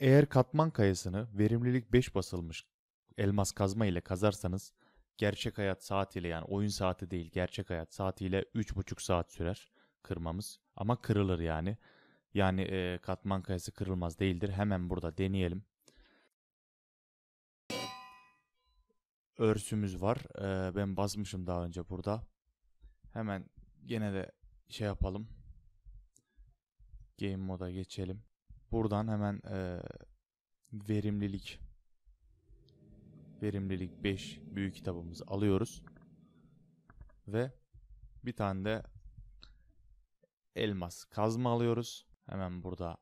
Eğer katman kayasını verimlilik 5 basılmış elmas kazma ile kazarsanız gerçek hayat saatiyle yani oyun saati değil gerçek hayat saatiyle 3,5 saat sürer kırmamız. Ama kırılır yani. Yani e, katman kayası kırılmaz değildir. Hemen burada deneyelim. Örsümüz var. E, ben basmışım daha önce burada. Hemen gene de şey yapalım. Game moda geçelim. Buradan hemen e, verimlilik verimlilik 5 büyük kitabımızı alıyoruz. Ve bir tane de elmas kazma alıyoruz. Hemen burada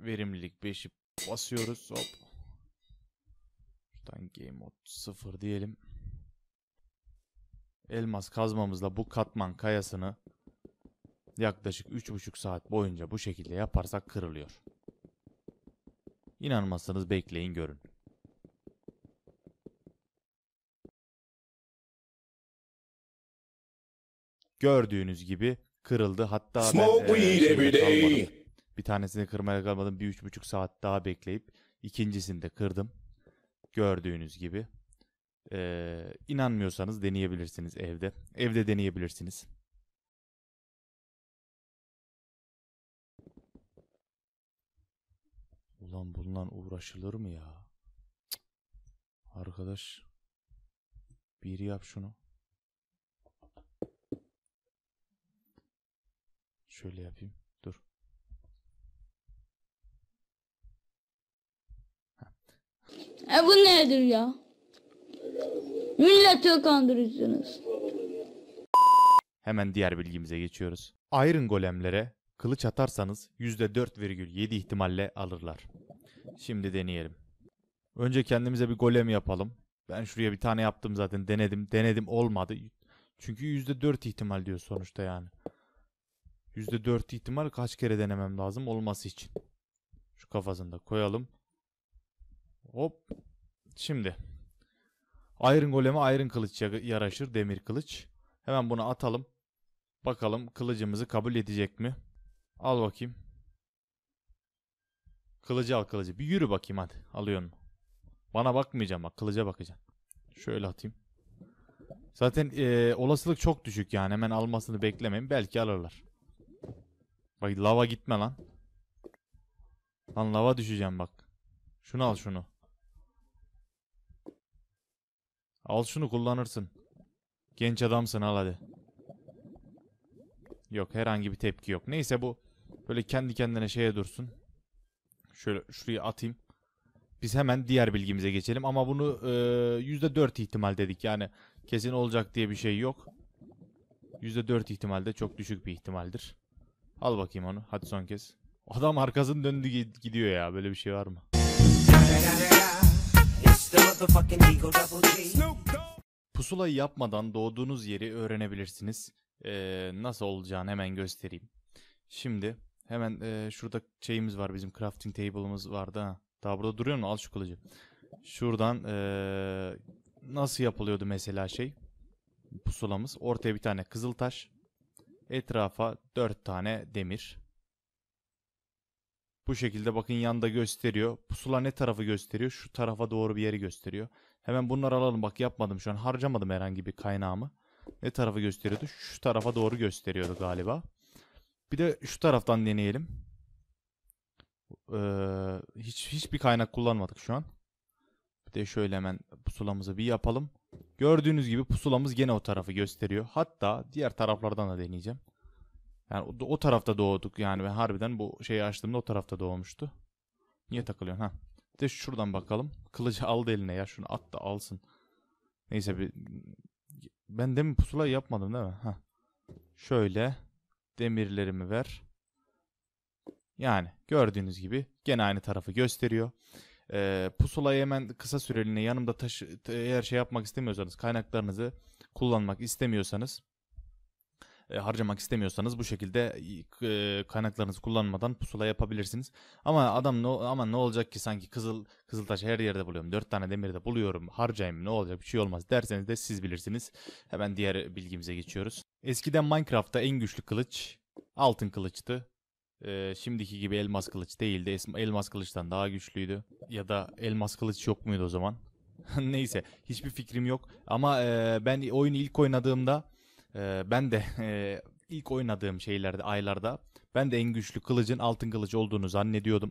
verimlilik 5'i basıyoruz. Hop. Şuradan game mode 0 diyelim. Elmas kazmamızla bu katman kayasını yaklaşık 3,5 saat boyunca bu şekilde yaparsak kırılıyor. İnanmazsanız bekleyin görün. Gördüğünüz gibi kırıldı. Hatta Smoke ben e, bir tanesini kırmaya kalmadım. Bir üç buçuk saat daha bekleyip ikincisini de kırdım. Gördüğünüz gibi. Ee, inanmıyorsanız deneyebilirsiniz evde. Evde deneyebilirsiniz. Adam bundan uğraşılır mı ya? Cık. Arkadaş. Bir yap şunu. Şöyle yapayım. Dur. E bu nedir ya? Milleti kandırıyorsunuz. Hemen diğer bilgimize geçiyoruz. Iron golemlere kılıç atarsanız %4,7 ihtimalle alırlar. Şimdi deneyelim. Önce kendimize bir golem yapalım. Ben şuraya bir tane yaptım zaten. Denedim. Denedim olmadı. Çünkü %4 ihtimal diyor sonuçta yani. %4 ihtimal kaç kere denemem lazım olması için. Şu kafasında koyalım. Hop. Şimdi. Iron goleme iron kılıç yaraşır. Demir kılıç. Hemen bunu atalım. Bakalım kılıcımızı kabul edecek mi? Al bakayım. Kılıcı al kılıcı. Bir yürü bakayım hadi. Alıyorsun. Bana bakmayacağım bak. Kılıca bakacaksın. Şöyle atayım. Zaten e, olasılık çok düşük yani. Hemen almasını beklemeyin. Belki alırlar. Bak lava gitme lan. Lan lava düşeceğim bak. Şunu al şunu. Al şunu kullanırsın. Genç adamsın al hadi. Yok herhangi bir tepki yok. Neyse bu böyle kendi kendine şeye dursun. Şöyle şuraya atayım. Biz hemen diğer bilgimize geçelim ama bunu e, %4 ihtimal dedik yani kesin olacak diye bir şey yok. %4 ihtimalde çok düşük bir ihtimaldir. Al bakayım onu hadi son kez. Adam arkasını döndü gidiyor ya böyle bir şey var mı? Pusulayı yapmadan doğduğunuz yeri öğrenebilirsiniz. Ee, nasıl olacağını hemen göstereyim. Şimdi Hemen e, şurada şeyimiz var bizim crafting table'ımız vardı ha. Daha burada duruyor mu? Al şu kılıcı. Şuradan e, nasıl yapılıyordu mesela şey? Pusulamız. Ortaya bir tane kızıl taş. Etrafa dört tane demir. Bu şekilde bakın yanda gösteriyor. Pusula ne tarafı gösteriyor? Şu tarafa doğru bir yeri gösteriyor. Hemen bunları alalım. Bak yapmadım şu an. Harcamadım herhangi bir kaynağımı. Ne tarafı gösteriyordu? Şu tarafa doğru gösteriyordu galiba. Bir de şu taraftan deneyelim. Ee, hiç hiçbir kaynak kullanmadık şu an. Bir de şöyle hemen pusulamızı bir yapalım. Gördüğünüz gibi pusulamız gene o tarafı gösteriyor. Hatta diğer taraflardan da deneyeceğim. Yani o, o tarafta doğduk yani ve harbiden bu şeyi açtığımda o tarafta doğmuştu. Niye takılıyorsun ha? Bir de şuradan bakalım. Kılıcı aldı eline ya şunu at da alsın. Neyse bir ben de mi pusula yapmadım değil mi? Heh. Şöyle Demirlerimi ver. Yani gördüğünüz gibi gene aynı tarafı gösteriyor. E, pusulayı hemen kısa süreliğine yanımda taşı, eğer şey yapmak istemiyorsanız kaynaklarınızı kullanmak istemiyorsanız e, harcamak istemiyorsanız bu şekilde e, kaynaklarınızı kullanmadan pusula yapabilirsiniz. Ama adam ne ama ne olacak ki sanki kızıl kızıltaş her yerde buluyorum. 4 tane demiri de buluyorum. Harcayayım ne olacak? Bir şey olmaz derseniz de siz bilirsiniz. Hemen diğer bilgimize geçiyoruz. Eskiden Minecraft'ta en güçlü kılıç altın kılıçtı. Ee, şimdiki gibi elmas kılıç değildi. Elmas kılıçtan daha güçlüydü. Ya da elmas kılıç yok muydu o zaman? Neyse hiçbir fikrim yok. Ama e, ben oyunu ilk oynadığımda e, ben de e, ilk oynadığım şeylerde aylarda ben de en güçlü kılıcın altın kılıç olduğunu zannediyordum.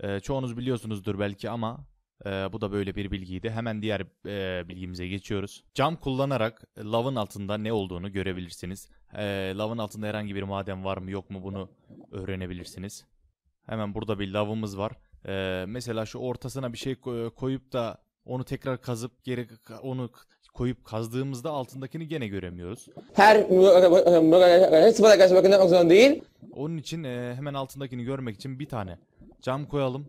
E, çoğunuz biliyorsunuzdur belki ama ee, bu da böyle bir bilgiydi. Hemen diğer e, bilgimize geçiyoruz. Cam kullanarak e, lavın altında ne olduğunu görebilirsiniz. Ee, lavın altında herhangi bir maden var mı yok mu bunu öğrenebilirsiniz. Hemen burada bir lavımız var. Ee, mesela şu ortasına bir şey koyup da onu tekrar kazıp geri onu koyup kazdığımızda altındakini gene göremiyoruz. Her sıfır arkadaşlar bakın değil. Onun için e, hemen altındakini görmek için bir tane cam koyalım.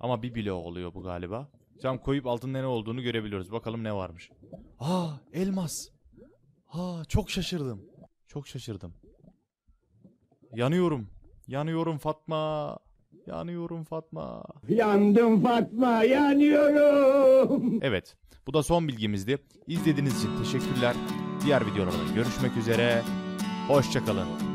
Ama bir bloğu oluyor bu galiba. Cam koyup altında ne olduğunu görebiliyoruz. Bakalım ne varmış. Aa elmas. Ha çok şaşırdım. Çok şaşırdım. Yanıyorum. Yanıyorum Fatma. Yanıyorum Fatma. Yandım Fatma, yanıyorum. Evet, bu da son bilgimizdi. İzlediğiniz için teşekkürler. Diğer videolarda görüşmek üzere. Hoşçakalın.